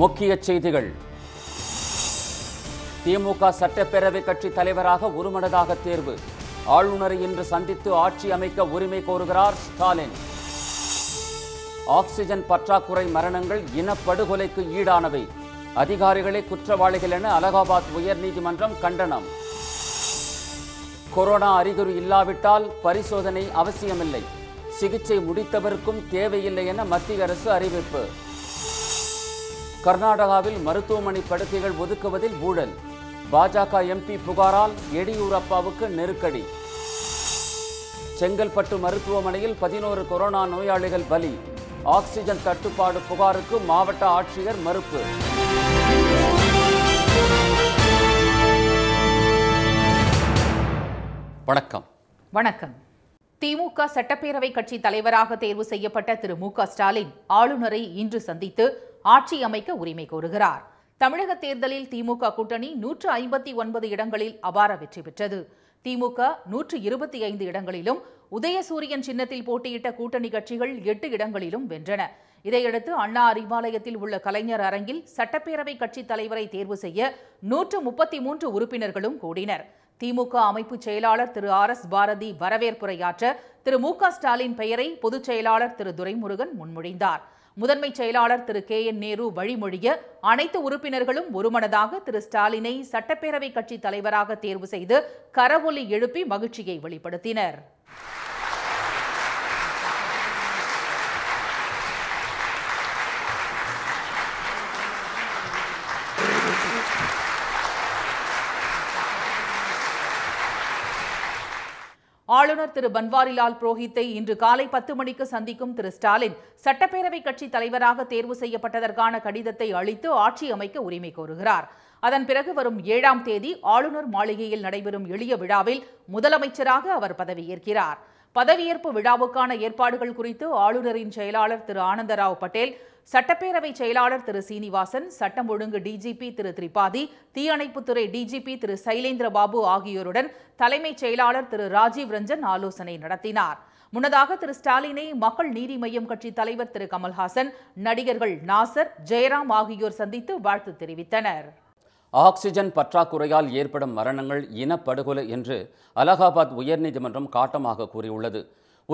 முக்கிய செய்திகள் திமுக சட்டப்பேரவை கட்சி தலைவராக ஒருமனதாக தேர்வு ஆளுநரை இன்று சந்தித்து ஆட்சி அமைக்க உரிமை கோருகிறார் ஸ்டாலின் ஆக்சிஜன் பற்றாக்குறை மரணங்கள் இனப்படுகொலைக்கு ஈடானவை அதிகாரிகளே குற்றவாளிகள் என அலகாபாத் உயர்நீதிமன்றம் கண்டனம் கொரோனா அறிகுறி இல்லாவிட்டால் பரிசோதனை அவசியமில்லை சிகிச்சை முடித்தவருக்கும் தேவையில்லை என மத்திய அரசு அறிவிப்பு கர்நாடகாவில் மருத்துவமனை படுக்கைகள் ஒதுக்குவதில் ஊழல் பாஜக எம்பி புகாரால் எடியூரப்பாவுக்கு நெருக்கடி செங்கல்பட்டு மருத்துவமனையில் பதினோரு கொரோனா நோயாளிகள் பலி ஆக்சிஜன் தட்டுப்பாடு புகாருக்கு மாவட்ட ஆட்சியர் மறுப்பு வணக்கம் வணக்கம் திமுக சட்டப்பேரவை கட்சி தலைவராக தேர்வு செய்யப்பட்ட திரு மு ஸ்டாலின் ஆளுநரை இன்று சந்தித்து ஆட்சி அமைக்க உரிமை கோருகிறார் தமிழக தேர்தலில் திமுக கூட்டணி நூற்று ஐம்பத்தி ஒன்பது இடங்களில் அபார வெற்றி பெற்றது திமுக நூற்று இருபத்தி ஐந்து இடங்களிலும் உதயசூரியன் சின்னத்தில் போட்டியிட்ட கூட்டணி கட்சிகள் எட்டு இடங்களிலும் வென்றன இதையடுத்து அண்ணா அறிவாலயத்தில் உள்ள கலைஞர் அரங்கில் சட்டப்பேரவை கட்சித் தலைவரை தேர்வு செய்ய நூற்று முப்பத்தி மூன்று உறுப்பினர்களும் கூடினர் திமுக அமைப்பு செயலாளர் திரு ஆர் எஸ் பாரதி வரவேற்புரையாற்ற திரு மு க ஸ்டாலின் பெயரை பொதுச் செயலாளர் திரு துரைமுருகன் முன்மொழிந்தார் முதன்மைச் செயலாளர் திரு கே என் நேரு வழிமொழிய அனைத்து உறுப்பினர்களும் ஒருமனதாக திரு ஸ்டாலினை சட்டப்பேரவை கட்சி தலைவராக தேர்வு செய்து கரவொலி எழுப்பி மகிழ்ச்சியை வெளிப்படுத்தினர் ஆளுநர் திரு பன்வாரிலால் புரோஹித்தை இன்று காலை பத்து மணிக்கு சந்திக்கும் திரு ஸ்டாலின் சட்டப்பேரவை கட்சி தலைவராக தேர்வு செய்யப்பட்டதற்கான கடிதத்தை அளித்து ஆட்சி அமைக்க உரிமை கோருகிறார் அதன் பிறகு வரும் ஏழாம் தேதி ஆளுநர் மாளிகையில் நடைபெறும் எளிய விழாவில் முதலமைச்சராக அவர் பதவியேற்கிறார் பதவியேற்பு விழாவுக்கான ஏற்பாடுகள் குறித்து ஆளுநரின் செயலாளர் திரு ஆனந்தராவ் பட்டேல் சட்டப்பேரவை செயலாளர் திரு சீனிவாசன் சட்டம் ஒழுங்கு டிஜிபி திரு திரிபாதி தீயணைப்புத்துறை டிஜிபி திரு சைலேந்திர பாபு ஆகியோருடன் தலைமைச் செயலாளர் திரு ராஜீவ் ரஞ்சன் ஆலோசனை நடத்தினார் முன்னதாக திரு ஸ்டாலினை மக்கள் நீதி மய்யம் கட்சி தலைவர் திரு கமல்ஹாசன் நடிகர்கள் நாசர் ஜெயராம் ஆகியோர் சந்தித்து வாழ்த்து தெரிவித்தனர் ஆக்சிஜன் பற்றாக்குறையால் ஏற்படும் மரணங்கள் இனப்படுகொலை என்று அலகாபாத் உயர்நீதிமன்றம் காட்டமாக கூறியுள்ளது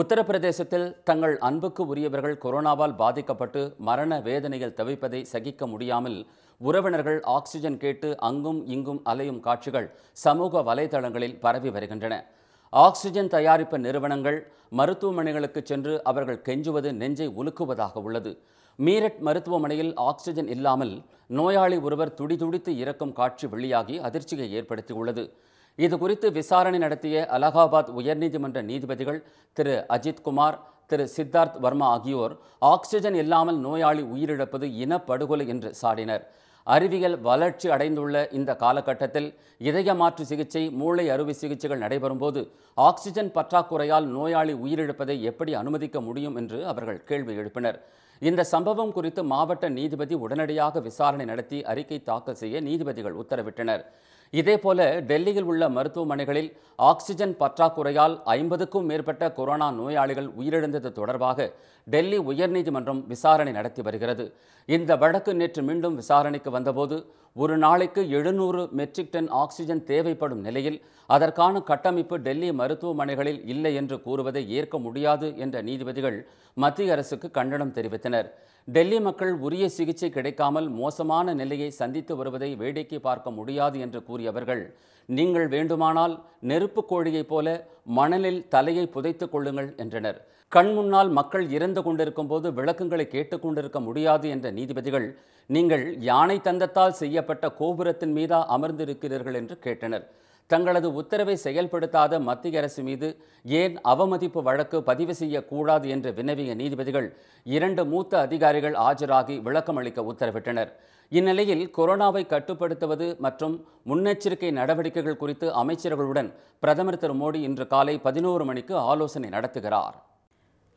உத்தரப்பிரதேசத்தில் தங்கள் அன்புக்கு உரியவர்கள் கொரோனாவால் பாதிக்கப்பட்டு மரண வேதனைகள் தவிப்பதை சகிக்க முடியாமல் உறவினர்கள் ஆக்சிஜன் கேட்டு அங்கும் இங்கும் அலையும் காட்சிகள் சமூக வலைதளங்களில் பரவி வருகின்றன ஆக்சிஜன் தயாரிப்பு நிறுவனங்கள் மருத்துவமனைகளுக்கு சென்று அவர்கள் கெஞ்சுவது நெஞ்சை உலுக்குவதாக உள்ளது மீரட் மருத்துவமனையில் ஆக்சிஜன் இல்லாமல் நோயாளி ஒருவர் துடிதுடித்து இறக்கும் காட்சி வெளியாகி அதிர்ச்சியை ஏற்படுத்தியுள்ளது இது குறித்து விசாரணை நடத்திய அலகாபாத் உயர்நீதிமன்ற நீதிபதிகள் திரு அஜித் குமார் திரு சித்தார்த் வர்மா ஆகியோர் ஆக்சிஜன் இல்லாமல் நோயாளி உயிரிழப்பது இனப்படுகொலை என்று சாடினர் அறிவியல் வளர்ச்சி அடைந்துள்ள இந்த காலகட்டத்தில் இதய மாற்று சிகிச்சை மூளை அறுவை சிகிச்சைகள் நடைபெறும் போது ஆக்சிஜன் பற்றாக்குறையால் நோயாளி உயிரிழப்பதை எப்படி அனுமதிக்க முடியும் என்று அவர்கள் கேள்வி எழுப்பினர் இந்த சம்பவம் குறித்து மாவட்ட நீதிபதி உடனடியாக விசாரணை நடத்தி அறிக்கை தாக்கல் செய்ய நீதிபதிகள் உத்தரவிட்டனர் இதேபோல டெல்லியில் உள்ள மருத்துவமனைகளில் ஆக்சிஜன் பற்றாக்குறையால் ஐம்பதுக்கும் மேற்பட்ட கொரோனா நோயாளிகள் உயிரிழந்தது தொடர்பாக டெல்லி உயர்நீதிமன்றம் விசாரணை நடத்தி வருகிறது இந்த வழக்கு நேற்று மீண்டும் விசாரணைக்கு வந்தபோது ஒரு நாளைக்கு எழுநூறு மெட்ரிக் டன் ஆக்சிஜன் தேவைப்படும் நிலையில் அதற்கான கட்டமைப்பு டெல்லி மருத்துவமனைகளில் இல்லை என்று கூறுவதை ஏற்க முடியாது என்ற நீதிபதிகள் மத்திய அரசுக்கு கண்டனம் தெரிவித்தனர் டெல்லி மக்கள் உரிய சிகிச்சை கிடைக்காமல் மோசமான நிலையை சந்தித்து வருவதை வேடிக்கை பார்க்க முடியாது என்று கூறியவர்கள் நீங்கள் வேண்டுமானால் நெருப்பு கோழியைப் போல மணலில் தலையை புதைத்துக் கொள்ளுங்கள் என்றனர் கண் முன்னால் மக்கள் இறந்து கொண்டிருக்கும் போது விளக்கங்களை கேட்டுக்கொண்டிருக்க முடியாது என்ற நீதிபதிகள் நீங்கள் யானை தந்தத்தால் செய்யப்பட்ட கோபுரத்தின் மீதா அமர்ந்திருக்கிறீர்கள் என்று கேட்டனர் தங்களது உத்தரவை செயல்படுத்தாத மத்திய அரசு மீது ஏன் அவமதிப்பு வழக்கு பதிவு செய்யக்கூடாது என்று வினவிய நீதிபதிகள் இரண்டு மூத்த அதிகாரிகள் ஆஜராகி விளக்கமளிக்க உத்தரவிட்டனர் இந்நிலையில் கொரோனாவை கட்டுப்படுத்துவது மற்றும் முன்னெச்சரிக்கை நடவடிக்கைகள் குறித்து அமைச்சர்களுடன் பிரதமர் திரு மோடி இன்று காலை பதினோரு மணிக்கு ஆலோசனை நடத்துகிறார்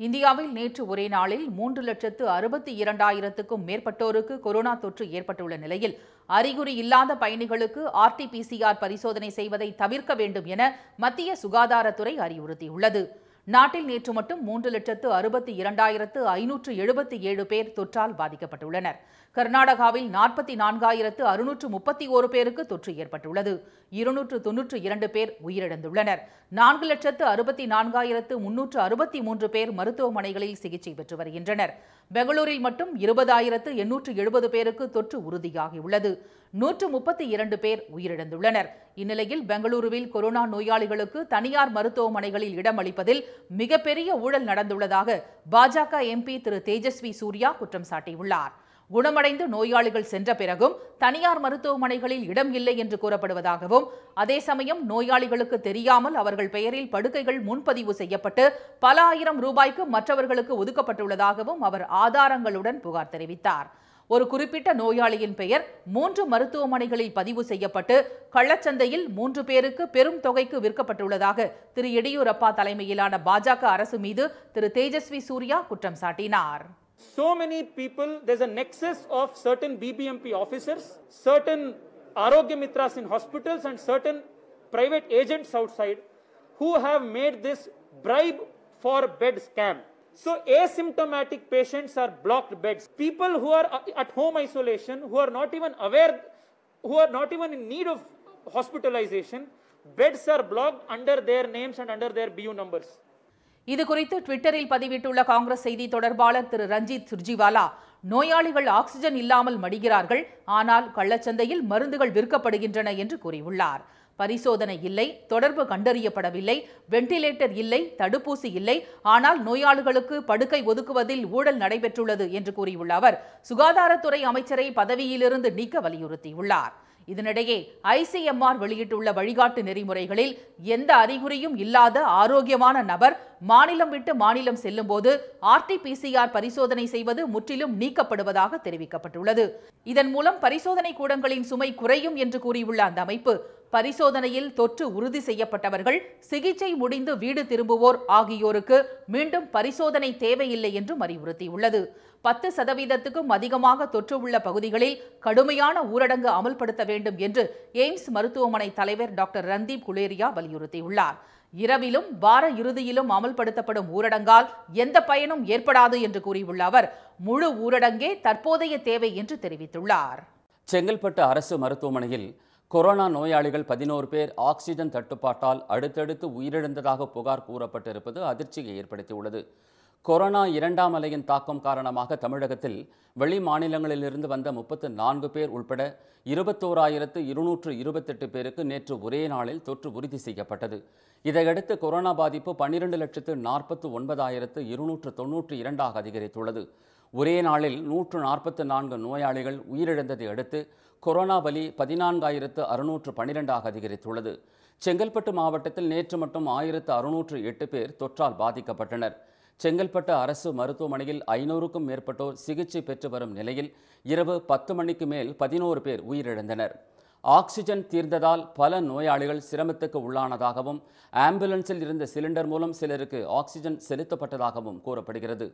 இந்தியாவில் நேற்று ஒரே நாளில் மூன்று லட்சத்து அறுபத்தி இரண்டாயிரத்துக்கும் மேற்பட்டோருக்கு கொரோனா தொற்று ஏற்பட்டுள்ள நிலையில் அறிகுறி இல்லாத பயணிகளுக்கு ஆர்டிபிசிஆர் பரிசோதனை செய்வதை தவிர்க்க வேண்டும் என மத்திய சுகாதாரத்துறை அறிவுறுத்தியுள்ளது நாட்டில் நேற்று மட்டும் மூன்று லட்சத்து அறுபத்தி இரண்டாயிரத்து ஐநூற்று எழுபத்தி ஏழு பேர் தொற்றால் பாதிக்கப்பட்டுள்ளனா் கர்நாடகாவில் நாற்பத்தி நான்காயிரத்து அறுநூற்று முப்பத்தி ஒரு பேருக்கு தொற்று ஏற்பட்டுள்ளது இருநூற்று தொன்னூற்று இரண்டு பேர் உயிரிழந்துள்ளனர் நான்கு லட்சத்து அறுபத்தி நான்காயிரத்து முன்னூற்று அறுபத்தி மூன்று பேர் மருத்துவமனைகளில் சிகிச்சை பெற்று வருகின்றனர் பெங்களூரில் மட்டும் இருபதாயிரத்து எண்ணூற்று எழுபது பேருக்கு தொற்று உறுதியாகியுள்ளது நூற்று முப்பத்தி இரண்டு பேர் உயிரிழந்துள்ளனர் இந்நிலையில் பெங்களூருவில் கொரோனா நோயாளிகளுக்கு தனியார் மருத்துவமனைகளில் இடமளிப்பதில் மிகப்பெரிய ஊழல் நடந்துள்ளதாக பாஜக எம்பி திரு தேஜஸ்வி சூர்யா குற்றம் சாட்டியுள்ளார் குணமடைந்து நோயாளிகள் சென்ற பிறகும் தனியார் மருத்துவமனைகளில் இடம் இல்லை என்று கூறப்படுவதாகவும் அதே சமயம் நோயாளிகளுக்கு தெரியாமல் அவர்கள் பெயரில் படுக்கைகள் முன்பதிவு செய்யப்பட்டு பல ஆயிரம் ரூபாய்க்கு மற்றவர்களுக்கு ஒதுக்கப்பட்டுள்ளதாகவும் அவர் ஆதாரங்களுடன் புகார் தெரிவித்தார் ஒரு குறிப்பிட்ட நோயாளியின் பெயர் மூன்று மருத்துவமனைகளில் பதிவு செய்யப்பட்டு கள்ளச்சந்தையில் மூன்று பேருக்கு பெரும் தொகைக்கு விற்கப்பட்டுள்ளதாக திரு எடியூரப்பா தலைமையிலான பாஜக அரசு மீது திரு தேஜஸ்வி சூர்யா குற்றம் சாட்டினார் So many people, there's a nexus of certain BBMP officers, certain Arogya Mitras in hospitals and certain private agents outside who have made this bribe for bed scam. So asymptomatic patients are blocked beds. People who are uh, at home isolation, who are not even aware, who are not even in need of hospitalization, beds are blocked under their names and under their BU numbers. இது குறித்து ட்விட்டரில் பதிவிட்டுள்ள காங்கிரஸ் செய்தி தொடர்பாளர் திரு ரஞ்சித் சுர்ஜிவாலா நோயாளிகள் oxygen இல்லாமல் மடிகிறார்கள் ஆனால் கள்ளச்சந்தையில் மருந்துகள் விற்கப்படுகின்றன என்று கூறியுள்ளார் பரிசோதனை இல்லை தொடர்பு கண்டறியப்படவில்லை வெண்டிலேட்டர் இல்லை தடுப்பூசி இல்லை ஆனால் நோயாளிகளுக்கு படுக்கை ஒதுக்குவதில் ஊழல் நடைபெற்றுள்ளது என்று கூறியுள்ள அவர் சுகாதாரத்துறை அமைச்சரை பதவியிலிருந்து நீக்க வலியுறுத்தியுள்ளார் இதனிடையே ஐசிஎம்ஆர் வெளியிட்டுள்ள வழிகாட்டு நெறிமுறைகளில் எந்த அறிகுறியும் இல்லாத ஆரோக்கியமான நபர் மாநிலம் விட்டு மாநிலம் செல்லும்போது ஆர்டிபிசிஆர் பரிசோதனை செய்வது முற்றிலும் நீக்கப்படுவதாக தெரிவிக்கப்பட்டுள்ளது இதன் மூலம் பரிசோதனை கூடங்களின் சுமை குறையும் என்று கூறியுள்ள அந்த அமைப்பு பரிசோதனையில் தொற்று உறுதி செய்யப்பட்டவர்கள் சிகிச்சை முடிந்து வீடு திரும்புவோர் ஆகியோருக்கு மீண்டும் பரிசோதனை தேவையில்லை என்றும் அறிவுறுத்தியுள்ளது பத்து சதவீதத்துக்கும் அதிகமாக தொற்று உள்ள பகுதிகளில் கடுமையான ஊரடங்கு அமல்படுத்த வேண்டும் என்று எய்ம்ஸ் மருத்துவமனை தலைவர் டாக்டர் ரந்தீப் குலேரியா வலியுறுத்தியுள்ளார் இரவிலும் வார இறுதியிலும் அமல்படுத்தப்படும் ஊரடங்கால் எந்த பயனும் ஏற்படாது என்று கூறியுள்ள அவர் முழு ஊரடங்கே தற்போதைய தேவை என்று தெரிவித்துள்ளார் செங்கல்பட்டு அரசு மருத்துவமனையில் கொரோனா நோயாளிகள் பதினோரு பேர் ஆக்சிஜன் தட்டுப்பாட்டால் அடுத்தடுத்து உயிரிழந்ததாக புகார் கூறப்பட்டிருப்பது அதிர்ச்சியை ஏற்படுத்தியுள்ளது கொரோனா இரண்டாம் அலையின் தாக்கம் காரணமாக தமிழகத்தில் வெளி மாநிலங்களிலிருந்து வந்த முப்பத்து நான்கு பேர் உள்பட இருபத்தோராயிரத்து இருநூற்று இருபத்தெட்டு பேருக்கு நேற்று ஒரே நாளில் தொற்று உறுதி செய்யப்பட்டது இதையடுத்து கொரோனா பாதிப்பு பன்னிரண்டு லட்சத்து நாற்பத்து ஒன்பதாயிரத்து இருநூற்று தொன்னூற்று இரண்டாக அதிகரித்துள்ளது ஒரே நாளில் நூற்று நாற்பத்து நான்கு நோயாளிகள் உயிரிழந்ததை அடுத்து கொரோனா பலி பதினான்காயிரத்து அறுநூற்று பனிரெண்டாக அதிகரித்துள்ளது செங்கல்பட்டு மாவட்டத்தில் நேற்று மட்டும் ஆயிரத்து அறுநூற்று எட்டு பேர் தொற்றால் பாதிக்கப்பட்டனர் செங்கல்பட்டு அரசு மருத்துவமனையில் ஐநூறுக்கும் மேற்பட்டோர் சிகிச்சை பெற்று வரும் நிலையில் இரவு பத்து மணிக்கு மேல் பதினோரு பேர் உயிரிழந்தனர் ஆக்சிஜன் தீர்ந்ததால் பல நோயாளிகள் சிரமத்துக்கு உள்ளானதாகவும் ஆம்புலன்ஸில் இருந்த சிலிண்டர் மூலம் சிலருக்கு ஆக்சிஜன் செலுத்தப்பட்டதாகவும் கூறப்படுகிறது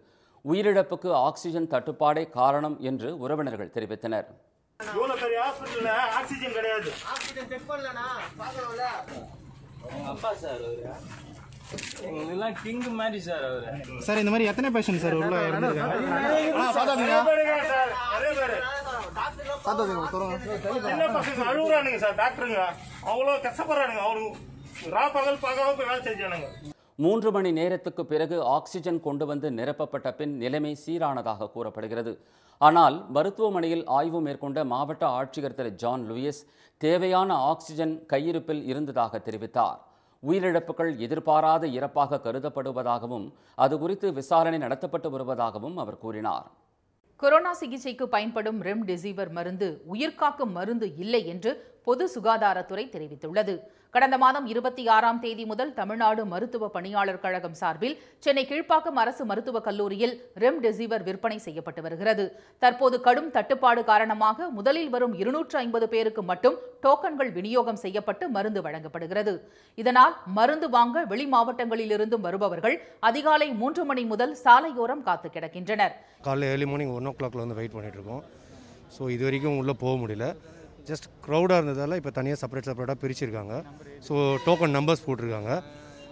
உயிரிழப்புக்கு ஆக்சிஜன் தட்டுப்பாடே காரணம் என்று உறவினர்கள் தெரிவித்தனர் இவ்வளவு பெரிய ஆக்சிஜன் கிடையாது அப்பா சார் இதெல்லாம் மாதிரி சார் அவரு சார் இந்த மாதிரி எத்தனை சார் சின்ன பசங்க அழுகுறானுங்க சார் கஷ்டப்படுறானுங்க ரா பகல் பார்க்காம வேலை செஞ்சானுங்க மூன்று மணி நேரத்துக்கு பிறகு ஆக்சிஜன் கொண்டு வந்து நிரப்பப்பட்ட பின் நிலைமை சீரானதாக கூறப்படுகிறது ஆனால் மருத்துவமனையில் ஆய்வு மேற்கொண்ட மாவட்ட ஆட்சியர் திரு ஜான் லூயிஸ் தேவையான ஆக்சிஜன் கையிருப்பில் இருந்ததாக தெரிவித்தார் உயிரிழப்புகள் எதிர்பாராத இறப்பாக கருதப்படுவதாகவும் அது குறித்து விசாரணை நடத்தப்பட்டு வருவதாகவும் அவர் கூறினார் கொரோனா சிகிச்சைக்கு பயன்படும் ரெம்டெசிவர் மருந்து உயிர்காக்கும் மருந்து இல்லை என்று பொது சுகாதாரத்துறை தெரிவித்துள்ளது கடந்த மாதம் இருபத்தி ஆறாம் தேதி முதல் தமிழ்நாடு மருத்துவ பணியாளர் கழகம் சார்பில் சென்னை கீழ்ப்பாக்கம் அரசு மருத்துவக் கல்லூரியில் ரெம்டெசிவர் விற்பனை செய்யப்பட்டு வருகிறது தற்போது கடும் தட்டுப்பாடு காரணமாக முதலில் வரும் இருநூற்று ஐம்பது பேருக்கு மட்டும் டோக்கன்கள் விநியோகம் செய்யப்பட்டு மருந்து வழங்கப்படுகிறது இதனால் மருந்து வாங்க வெளி மாவட்டங்களிலிருந்தும் வருபவர்கள் அதிகாலை மூன்று மணி முதல் சாலையோரம் காத்து கிடக்கின்றனர் காலையில் ஏர்லி மார்னிங் ஒன் ஓ கிளாக்ல வந்து வெயிட் பண்ணிட்டு இருக்கோம் ஸோ இது வரைக்கும் உள்ளே போக முடியல ஜஸ்ட் க்ரௌடாக இருந்ததால் இப்போ தனியாக செப்பரேட் செப்பரேட்டாக பிரிச்சிருக்காங்க ஸோ டோக்கன் நம்பர்ஸ் போட்டிருக்காங்க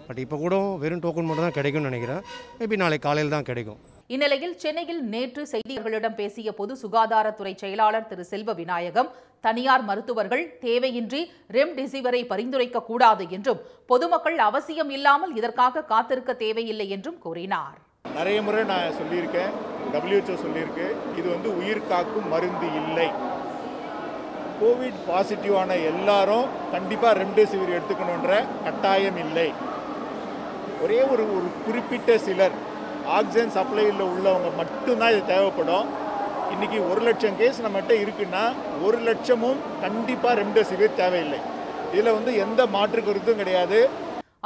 பட் இப்போ கூட வெறும் டோக்கன் மட்டும் தான் கிடைக்கும்னு நினைக்கிறேன் மேபி நாளைக்கு காலையில் தான் கிடைக்கும் இந்நிலையில் சென்னையில் நேற்று செய்தியாளர்களிடம் பேசிய பொது சுகாதாரத்துறை செயலாளர் திரு செல்வ விநாயகம் தனியார் மருத்துவர்கள் தேவையின்றி ரெம்டெசிவரை பரிந்துரைக்க கூடாது என்றும் பொதுமக்கள் அவசியம் இல்லாமல் இதற்காக காத்திருக்க தேவையில்லை என்றும் கூறினார் நிறைய முறை நான் சொல்லியிருக்கேன் டபிள்யூஹெச்ஓ சொல்லியிருக்கு இது வந்து உயிர் காக்கும் மருந்து இல்லை கோவிட் பாசிட்டிவான எல்லாரும் கண்டிப்பாக ரெம்டெசிவிர் எடுத்துக்கணுன்ற கட்டாயம் இல்லை ஒரே ஒரு ஒரு குறிப்பிட்ட சிலர் ஆக்சிஜன் சப்ளையில் உள்ளவங்க மட்டும்தான் இது தேவைப்படும் இன்றைக்கி ஒரு லட்சம் கேஸ் நம்மகிட்ட இருக்குன்னா ஒரு லட்சமும் கண்டிப்பாக ரெம்டெசிவிர் தேவையில்லை இதில் வந்து எந்த மாற்று கருத்தும் கிடையாது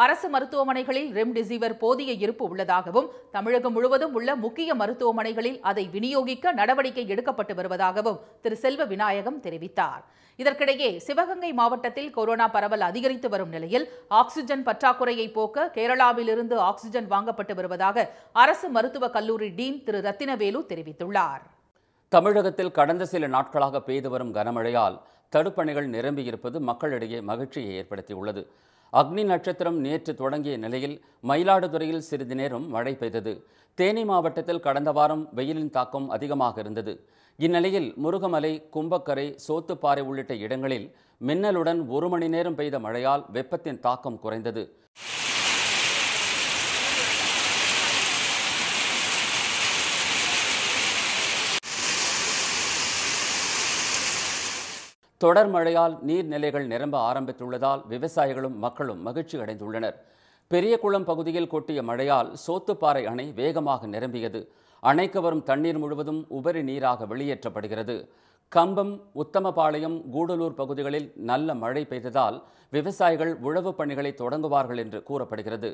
அரசு மருத்துவமனைகளில் ரெம்டெசிவிர் போதிய இருப்பு உள்ளதாகவும் தமிழகம் முழுவதும் உள்ள முக்கிய மருத்துவமனைகளில் அதை விநியோகிக்க நடவடிக்கை எடுக்கப்பட்டு வருவதாகவும் திரு செல்வ விநாயகம் தெரிவித்தார் இதற்கிடையே சிவகங்கை மாவட்டத்தில் கொரோனா பரவல் அதிகரித்து வரும் நிலையில் ஆக்ஸிஜன் பற்றாக்குறையை போக்க கேரளாவிலிருந்து ஆக்ஸிஜன் வாங்கப்பட்டு வருவதாக அரசு மருத்துவக் கல்லூரி டீன் திரு ரத்தினவேலு தெரிவித்துள்ளார் தமிழகத்தில் கடந்த சில நாட்களாக பெய்து வரும் கனமழையால் தடுப்பணைகள் நிரம்பியிருப்பது மக்களிடையே மகிழ்ச்சியை ஏற்படுத்தியுள்ளது அக்னி நட்சத்திரம் நேற்று தொடங்கிய நிலையில் மயிலாடுதுறையில் சிறிது நேரம் மழை பெய்தது தேனி மாவட்டத்தில் கடந்த வாரம் வெயிலின் தாக்கம் அதிகமாக இருந்தது இந்நிலையில் முருகமலை கும்பக்கரை சோத்துப்பாறை உள்ளிட்ட இடங்களில் மின்னலுடன் ஒரு மணி நேரம் பெய்த மழையால் வெப்பத்தின் தாக்கம் குறைந்தது தொடர் மழையால் நீர்நிலைகள் நிரம்ப ஆரம்பித்துள்ளதால் விவசாயிகளும் மக்களும் மகிழ்ச்சி அடைந்துள்ளனர் பெரியகுளம் பகுதியில் கொட்டிய மழையால் சோத்துப்பாறை அணை வேகமாக நிரம்பியது அணைக்கு வரும் தண்ணீர் முழுவதும் உபரி நீராக வெளியேற்றப்படுகிறது கம்பம் உத்தமபாளையம் கூடலூர் பகுதிகளில் நல்ல மழை பெய்ததால் விவசாயிகள் உழவு பணிகளை தொடங்குவார்கள் என்று கூறப்படுகிறது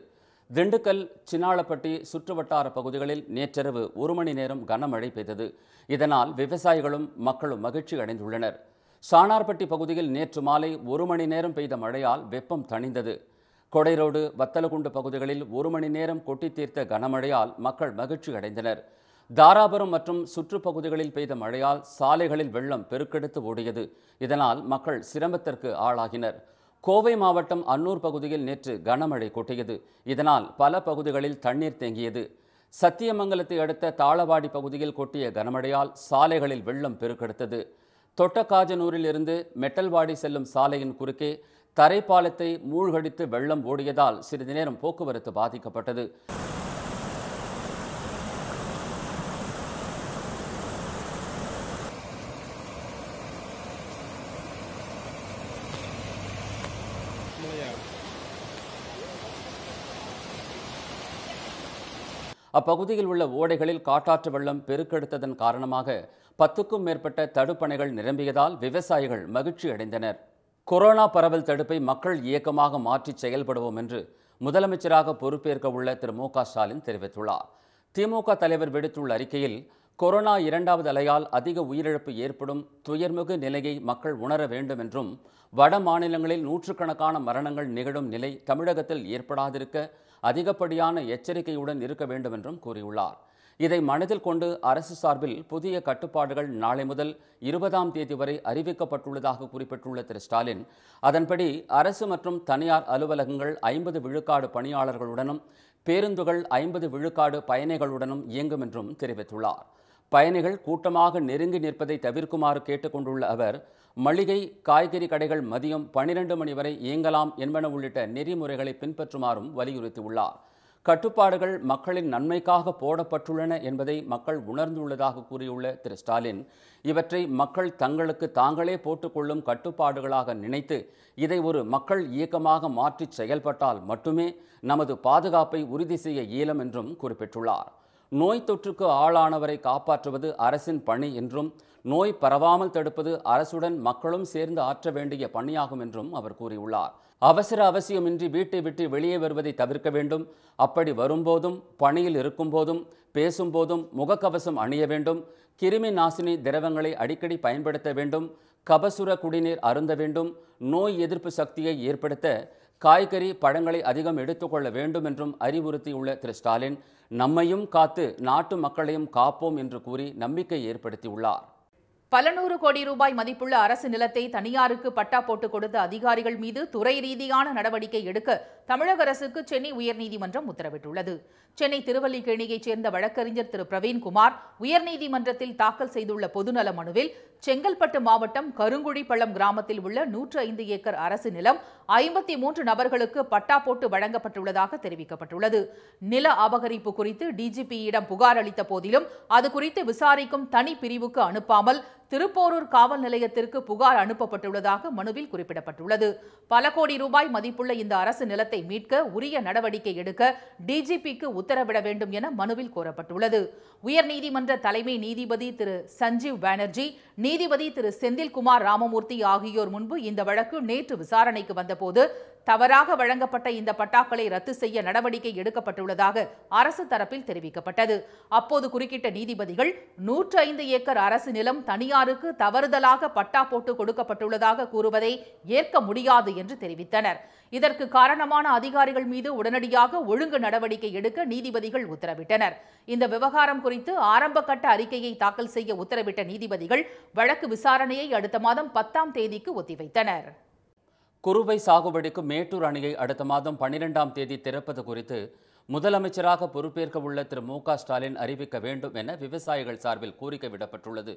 திண்டுக்கல் சின்னாளப்பட்டி சுற்றுவட்டார பகுதிகளில் நேற்றிரவு ஒரு மணி நேரம் கனமழை பெய்தது இதனால் விவசாயிகளும் மக்களும் மகிழ்ச்சி அடைந்துள்ளனர் சாணார்பட்டி பகுதியில் நேற்று மாலை ஒரு மணி நேரம் பெய்த மழையால் வெப்பம் தணிந்தது கொடைரோடு வத்தலகுண்டு பகுதிகளில் ஒரு மணி நேரம் கொட்டி தீர்த்த கனமழையால் மக்கள் மகிழ்ச்சி அடைந்தனர் தாராபுரம் மற்றும் சுற்றுப்பகுதிகளில் பெய்த மழையால் சாலைகளில் வெள்ளம் பெருக்கெடுத்து ஓடியது இதனால் மக்கள் சிரமத்திற்கு ஆளாகினர் கோவை மாவட்டம் அன்னூர் பகுதியில் நேற்று கனமழை கொட்டியது இதனால் பல பகுதிகளில் தண்ணீர் தேங்கியது சத்தியமங்கலத்தை அடுத்த தாளவாடி பகுதியில் கொட்டிய கனமழையால் சாலைகளில் வெள்ளம் பெருக்கெடுத்தது தொட்டக்காஜனூரிலிருந்து மெட்டல்வாடி செல்லும் சாலையின் குறுக்கே தரைப்பாலத்தை மூழ்கடித்து வெள்ளம் ஓடியதால் சிறிது நேரம் போக்குவரத்து பாதிக்கப்பட்டது அப்பகுதியில் உள்ள ஓடைகளில் காட்டாற்று வெள்ளம் பெருக்கெடுத்ததன் காரணமாக பத்துக்கும் மேற்பட்ட தடுப்பணைகள் நிரம்பியதால் விவசாயிகள் மகிழ்ச்சி அடைந்தனர் கொரோனா பரவல் தடுப்பை மக்கள் இயக்கமாக மாற்றி செயல்படுவோம் என்று முதலமைச்சராக பொறுப்பேற்க உள்ள திரு மு ஸ்டாலின் தெரிவித்துள்ளார் திமுக தலைவர் விடுத்துள்ள அறிக்கையில் கொரோனா இரண்டாவது அலையால் அதிக உயிரிழப்பு ஏற்படும் துயர்மிகு நிலையை மக்கள் உணர வேண்டும் என்றும் வட மாநிலங்களில் நூற்றுக்கணக்கான மரணங்கள் நிகழும் நிலை தமிழகத்தில் ஏற்படாதிருக்க அதிகப்படியான எச்சரிக்கையுடன் இருக்க வேண்டும் என்றும் கூறியுள்ளார் இதை மனதில் கொண்டு அரசு சார்பில் புதிய கட்டுப்பாடுகள் நாளை முதல் இருபதாம் தேதி வரை அறிவிக்கப்பட்டுள்ளதாக குறிப்பிட்டுள்ள திரு ஸ்டாலின் அதன்படி அரசு மற்றும் தனியார் அலுவலகங்கள் ஐம்பது விழுக்காடு பணியாளர்களுடனும் பேருந்துகள் ஐம்பது விழுக்காடு பயணிகளுடனும் இயங்கும் என்றும் தெரிவித்துள்ளார் பயணிகள் கூட்டமாக நெருங்கி நிற்பதை தவிர்க்குமாறு கேட்டுக்கொண்டுள்ள அவர் மளிகை காய்கறி கடைகள் மதியம் பனிரெண்டு மணி வரை இயங்கலாம் என்பன உள்ளிட்ட நெறிமுறைகளை பின்பற்றுமாறும் வலியுறுத்தியுள்ளார் கட்டுப்பாடுகள் மக்களின் நன்மைக்காக போடப்பட்டுள்ளன என்பதை மக்கள் உணர்ந்துள்ளதாக கூறியுள்ள திரு ஸ்டாலின் இவற்றை மக்கள் தங்களுக்கு தாங்களே போட்டுக்கொள்ளும் கட்டுப்பாடுகளாக நினைத்து இதை ஒரு மக்கள் இயக்கமாக மாற்றி செயல்பட்டால் மட்டுமே நமது பாதுகாப்பை உறுதி செய்ய இயலும் என்றும் குறிப்பிட்டுள்ளார் நோய் தொற்றுக்கு ஆளானவரை காப்பாற்றுவது அரசின் பணி என்றும் நோய் பரவாமல் தடுப்பது அரசுடன் மக்களும் சேர்ந்து ஆற்ற வேண்டிய பணியாகும் என்றும் அவர் கூறியுள்ளார் அவசர அவசியமின்றி வீட்டை விட்டு வெளியே வருவதை தவிர்க்க வேண்டும் அப்படி வரும்போதும் பணியில் இருக்கும்போதும் பேசும்போதும் முகக்கவசம் அணிய வேண்டும் கிருமி நாசினி திரவங்களை அடிக்கடி பயன்படுத்த வேண்டும் கபசுர குடிநீர் அருந்த வேண்டும் நோய் எதிர்ப்பு சக்தியை ஏற்படுத்த காய்கறி பழங்களை அதிகம் எடுத்துக்கொள்ள வேண்டும் என்றும் அறிவுறுத்தியுள்ள திரு ஸ்டாலின் நம்மையும் காத்து நாட்டு மக்களையும் காப்போம் என்று கூறி நம்பிக்கை ஏற்படுத்தியுள்ளார் பல நூறு கோடி ரூபாய் மதிப்புள்ள அரசு நிலத்தை தனியாருக்கு பட்டா போட்டுக் கொடுத்த அதிகாரிகள் மீது துறை ரீதியான நடவடிக்கை எடுக்க தமிழக அரசுக்கு சென்னை உயர்நீதிமன்றம் உத்தரவிட்டுள்ளது சென்னை திருவல்லிக்கேணியைச் சேர்ந்த வழக்கறிஞர் திரு பிரவீன்குமார் உயர்நீதிமன்றத்தில் தாக்கல் செய்துள்ள பொதுநல மனுவில் செங்கல்பட்டு மாவட்டம் கருங்குழிப்பள்ளம் கிராமத்தில் உள்ள நூற்று ஐந்து ஏக்கர் அரசு நிலம் ஐம்பத்தி மூன்று நபர்களுக்கு பட்டா போட்டு வழங்கப்பட்டுள்ளதாக தெரிவிக்கப்பட்டுள்ளது நில அபகரிப்பு குறித்து டிஜிபியிடம் புகார் அளித்த போதிலும் அது குறித்து விசாரிக்கும் தனி பிரிவுக்கு அனுப்பாமல் திருப்போரூர் காவல் நிலையத்திற்கு புகார் அனுப்பப்பட்டுள்ளதாக மனுவில் குறிப்பிடப்பட்டுள்ளது பல கோடி ரூபாய் மதிப்புள்ள இந்த அரசு நிலத்தை மீட்க உரிய நடவடிக்கை எடுக்க டிஜிபிக்கு உத்தரவிட வேண்டும் என மனுவில் கோரப்பட்டுள்ளது உயர்நீதிமன்ற தலைமை நீதிபதி திரு சஞ்சீவ் பானர்ஜி நீதிபதி திரு செந்தில்குமார் ராமமூர்த்தி ஆகியோர் முன்பு இந்த வழக்கு நேற்று விசாரணைக்கு வந்தபோது தவறாக வழங்கப்பட்ட இந்த பட்டாக்களை ரத்து செய்ய நடவடிக்கை எடுக்கப்பட்டுள்ளதாக அரசு தரப்பில் தெரிவிக்கப்பட்டது அப்போது குறுக்கிட்ட நீதிபதிகள் நூற்று ஐந்து ஏக்கர் அரசு நிலம் தனியாருக்கு தவறுதலாக பட்டா போட்டு கொடுக்கப்பட்டுள்ளதாக கூறுவதை ஏற்க முடியாது என்று தெரிவித்தனர் இதற்கு காரணமான அதிகாரிகள் மீது உடனடியாக ஒழுங்கு நடவடிக்கை எடுக்க நீதிபதிகள் உத்தரவிட்டனர் இந்த விவகாரம் குறித்து ஆரம்ப கட்ட அறிக்கையை தாக்கல் செய்ய உத்தரவிட்ட நீதிபதிகள் வழக்கு விசாரணையை அடுத்த மாதம் பத்தாம் தேதிக்கு ஒத்திவைத்தனர் குறுவை சாகுபடிக்கு மேட்டூர் அணையை அடுத்த மாதம் பன்னிரெண்டாம் தேதி திறப்பது குறித்து முதலமைச்சராக பொறுப்பேற்க உள்ள திரு மு ஸ்டாலின் அறிவிக்க வேண்டும் என விவசாயிகள் சார்பில் கோரிக்கை விடப்பட்டுள்ளது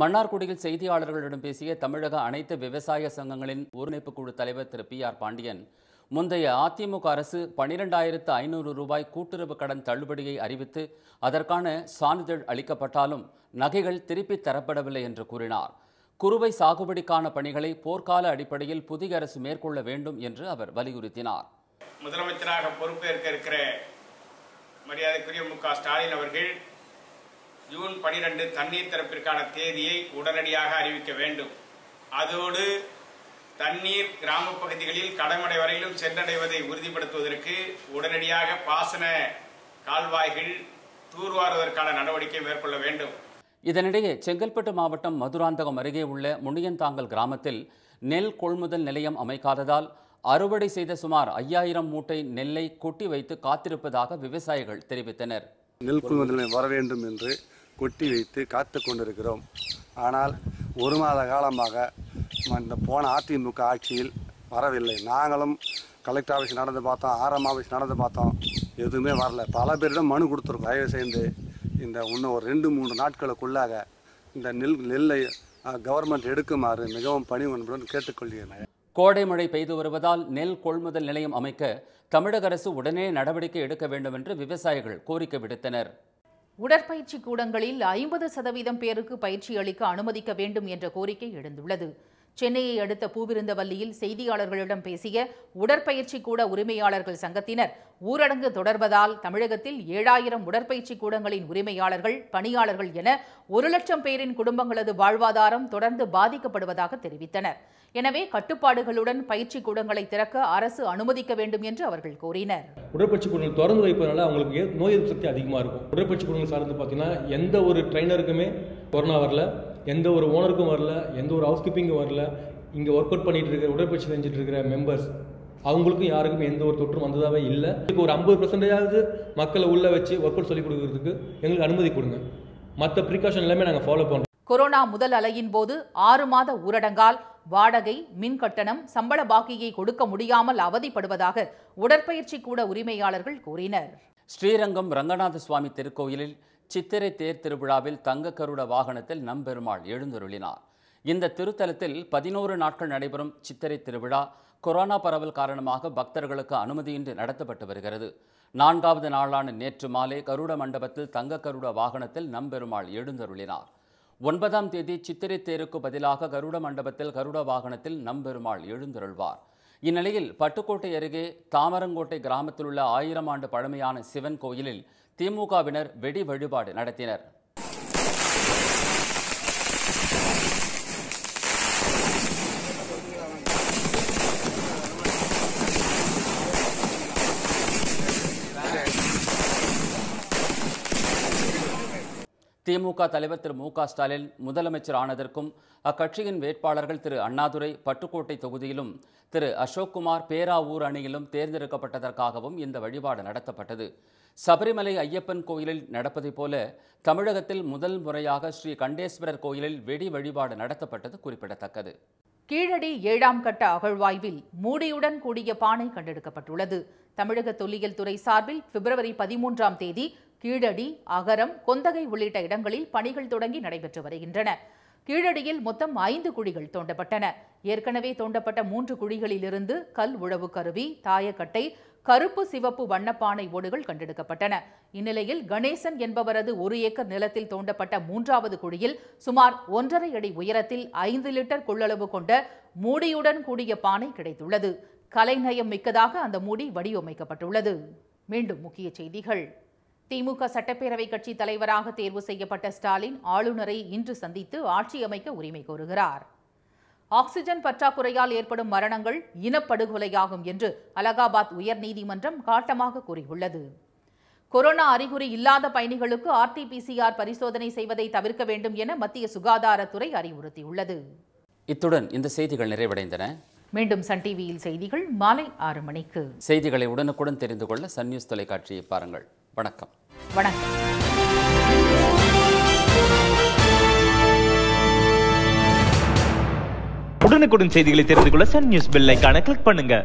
மன்னார்குடியில் செய்தியாளர்களிடம் பேசிய தமிழக அனைத்து விவசாய சங்கங்களின் ஒருங்கிணைப்பு குழு தலைவர் திரு பி ஆர் பாண்டியன் முந்தைய அதிமுக அரசு பனிரெண்டாயிரத்து ஐநூறு ரூபாய் கூட்டுறவு கடன் தள்ளுபடியை அறிவித்து அதற்கான சான்றிதழ் அளிக்கப்பட்டாலும் நகைகள் திருப்பி தரப்படவில்லை என்று கூறினார் குறுவை சாகுபடிக்கான பணிகளை போர்க்கால அடிப்படையில் புதிய அரசு மேற்கொள்ள வேண்டும் என்று அவர் வலியுறுத்தினார் முதலமைச்சராக பொறுப்பேற்க இருக்கிற மரியாதைக்குரிய மு ஸ்டாலின் அவர்கள் ஜூன் பனிரெண்டு தண்ணீர் திறப்பிற்கான தேதியை உடனடியாக அறிவிக்க வேண்டும் அதோடு தண்ணீர் கிராம பகுதிகளில் கடமடை வரையிலும் சென்றடைவதை உறுதிப்படுத்துவதற்கு உடனடியாக பாசன கால்வாய்கள் தூர்வாருவதற்கான நடவடிக்கை மேற்கொள்ள வேண்டும் இதனிடையே செங்கல்பட்டு மாவட்டம் மதுராந்தகம் அருகே உள்ள முனியந்தாங்கல் கிராமத்தில் நெல் கொள்முதல் நிலையம் அமைக்காததால் அறுவடை செய்த சுமார் ஐயாயிரம் மூட்டை நெல்லை கொட்டி வைத்து காத்திருப்பதாக விவசாயிகள் தெரிவித்தனர் நெல் கொள்முதல் வர வேண்டும் என்று கொட்டி வைத்து காத்து கொண்டிருக்கிறோம் ஆனால் ஒரு மாத காலமாக இந்த போன அதிமுக ஆட்சியில் வரவில்லை நாங்களும் கலெக்டர் ஆஃபீஸ் நடந்து பார்த்தோம் ஆர்எம் ஆஃபீஸ் நடந்து பார்த்தோம் எதுவுமே வரல பல பேரிடம் மனு கொடுத்துருக்கோம் தயவு செய்து இந்த இன்னும் ஒரு ரெண்டு மூணு நாட்களுக்குள்ளாக இந்த நெல் நெல்லை கவர்மெண்ட் எடுக்குமாறு மிகவும் பணிவன்புடன் கேட்டுக்கொள்கிறேன் கோடை மழை பெய்து வருவதால் நெல் கொள்முதல் நிலையம் அமைக்க தமிழக அரசு உடனே நடவடிக்கை எடுக்க வேண்டும் என்று விவசாயிகள் கோரிக்கை விடுத்தனர் உடற்பயிற்சி கூடங்களில் ஐம்பது சதவீதம் பேருக்கு பயிற்சி அளிக்க அனுமதிக்க வேண்டும் என்ற கோரிக்கை எழுந்துள்ளது சென்னையை அடுத்த பூவிருந்தவல்லியில் செய்தியாளர்களிடம் பேசிய உடற்பயிற்சி கூட உரிமையாளர்கள் சங்கத்தினர் ஊரடங்கு தொடர்வதால் தமிழகத்தில் ஏழாயிரம் உடற்பயிற்சி கூடங்களின் உரிமையாளர்கள் பணியாளர்கள் என ஒரு லட்சம் பேரின் குடும்பங்களது வாழ்வாதாரம் தொடர்ந்து பாதிக்கப்படுவதாக தெரிவித்தனர் எனவே கட்டுப்பாடுகளுடன் பயிற்சி கூடங்களை திறக்க அரசு அனுமதிக்க வேண்டும் என்று அவர்கள் கூறினர் உடற்பயிற்சி கூடங்கள் திறந்து வைப்பதனால அவங்களுக்கு நோய் எதிர்ப்பு சக்தி அதிகமாக இருக்கும் உடற்பயிற்சி கூடங்கள் சார்ந்து பார்த்தீங்கன்னா எந்த ஒரு ட்ரைனருக்குமே கொரோனா வரல எந்த ஒரு ஓனருக்கும் வரல எந்த ஒரு ஹவுஸ் கீப்பிங்கும் வரல இங்கே ஒர்க் அவுட் பண்ணிகிட்டு இருக்கிற உடற்பயிற்சி செஞ்சுட்டு இருக்கிற மெம்பர்ஸ் அவங்களுக்கும் யாருக்கும் எந்த ஒரு தொற்றும் வந்ததாகவே இல்லை இதுக்கு ஒரு ஐம்பது பர்சன்டேஜாவது மக்களை உள்ளே வச்சு ஒர்க் அவுட் சொல்லிக் கொடுக்கறதுக்கு எங்களுக்கு அனுமதி கொடுங்க மற்ற ப்ரிகாஷன் எல்லாமே நாங்கள் ஃபாலோ பண்ணுறோம் கொரோனா முதல் அலையின் போது ஆறு மாத ஊரடங்கால் வாடகை மின் கட்டணம் சம்பள பாக்கியை கொடுக்க முடியாமல் அவதிப்படுவதாக உடற்பயிற்சி கூட உரிமையாளர்கள் கூறினர் ஸ்ரீரங்கம் ரங்கநாத சுவாமி திருக்கோயிலில் சித்திரை தேர் திருவிழாவில் தங்க கருட வாகனத்தில் நம்பெருமாள் எழுந்தருளினார் இந்த திருத்தலத்தில் பதினோரு நாட்கள் நடைபெறும் சித்திரை திருவிழா கொரோனா பரவல் காரணமாக பக்தர்களுக்கு அனுமதியின்றி நடத்தப்பட்டு வருகிறது நான்காவது நாளான நேற்று மாலை கருட மண்டபத்தில் தங்க கருட வாகனத்தில் நம்பெருமாள் எழுந்தருளினார் ஒன்பதாம் தேதி சித்திரை தேருக்கு பதிலாக கருட மண்டபத்தில் கருட வாகனத்தில் நம்பெருமாள் எழுந்தருள்வார் இந்நிலையில் பட்டுக்கோட்டை அருகே தாமரங்கோட்டை கிராமத்தில் உள்ள ஆயிரம் ஆண்டு பழமையான சிவன் கோயிலில் திமுகவினர் வெடி வழிபாடு நடத்தினர் திமுக தலைவர் திரு மு க ஸ்டாலின் முதலமைச்சர் ஆனதற்கும் அக்கட்சியின் வேட்பாளர்கள் திரு அண்ணாதுரை பட்டுக்கோட்டை தொகுதியிலும் திரு அசோக்குமார் பேராவூர் அணியிலும் தேர்ந்தெடுக்கப்பட்டதற்காகவும் இந்த வழிபாடு நடத்தப்பட்டது சபரிமலை ஐயப்பன் கோயிலில் நடப்பதைப் போல தமிழகத்தில் முதல் முறையாக ஸ்ரீ கண்டேஸ்வரர் கோயிலில் வெடி வழிபாடு நடத்தப்பட்டது குறிப்பிடத்தக்கது கீழடி ஏழாம் கட்ட அகழ்வாய்வில் மூடியுடன் கூடிய பானை கண்டெடுக்கப்பட்டுள்ளது தமிழக தொல்லியல் துறை சார்பில் பிப்ரவரி பதிமூன்றாம் தேதி கீழடி அகரம் கொந்தகை உள்ளிட்ட இடங்களில் பணிகள் தொடங்கி நடைபெற்று வருகின்றன கீழடியில் மொத்தம் ஐந்து குழிகள் தோண்டப்பட்டன ஏற்கனவே தோண்டப்பட்ட மூன்று குழிகளிலிருந்து கல் உழவு கருவி தாயக்கட்டை கருப்பு சிவப்பு வண்ணப்பானை ஓடுகள் கண்டெடுக்கப்பட்டன இந்நிலையில் கணேசன் என்பவரது ஒரு ஏக்கர் நிலத்தில் தோண்டப்பட்ட மூன்றாவது குழியில் சுமார் ஒன்றரை அடி உயரத்தில் ஐந்து லிட்டர் கொள்ளளவு கொண்ட மூடியுடன் கூடிய பானை கிடைத்துள்ளது கலைநயம் மிக்கதாக அந்த மூடி வடிவமைக்கப்பட்டுள்ளது மீண்டும் முக்கிய செய்திகள் திமுக சட்டப்பேரவை கட்சி தலைவராக தேர்வு செய்யப்பட்ட ஸ்டாலின் ஆளுநரை இன்று சந்தித்து ஆட்சி அமைக்க உரிமை கோருகிறார் ஆக்சிஜன் பற்றாக்குறையால் ஏற்படும் மரணங்கள் இனப்படுகொலையாகும் என்று அலகாபாத் உயர்நீதிமன்றம் காட்டமாக கூறியுள்ளது கொரோனா அறிகுறி இல்லாத பயணிகளுக்கு ஆர்டிபிசிஆர் பரிசோதனை செய்வதை தவிர்க்க வேண்டும் என மத்திய சுகாதாரத்துறை அறிவுறுத்தியுள்ளது இத்துடன் இந்த செய்திகள் நிறைவடைந்தன மீண்டும் சன் டிவியில் செய்திகள் மாலை ஆறு மணிக்கு செய்திகளை உடனுக்குடன் தெரிந்து கொள்ள சன் நியூஸ் தொலைக்காட்சியை பாருங்கள் வணக்கம் வணக்கம் உடனுக்குடன் செய்திகளை தெரிந்து கொள்ள நியூஸ் கிளிக் பண்ணுங்க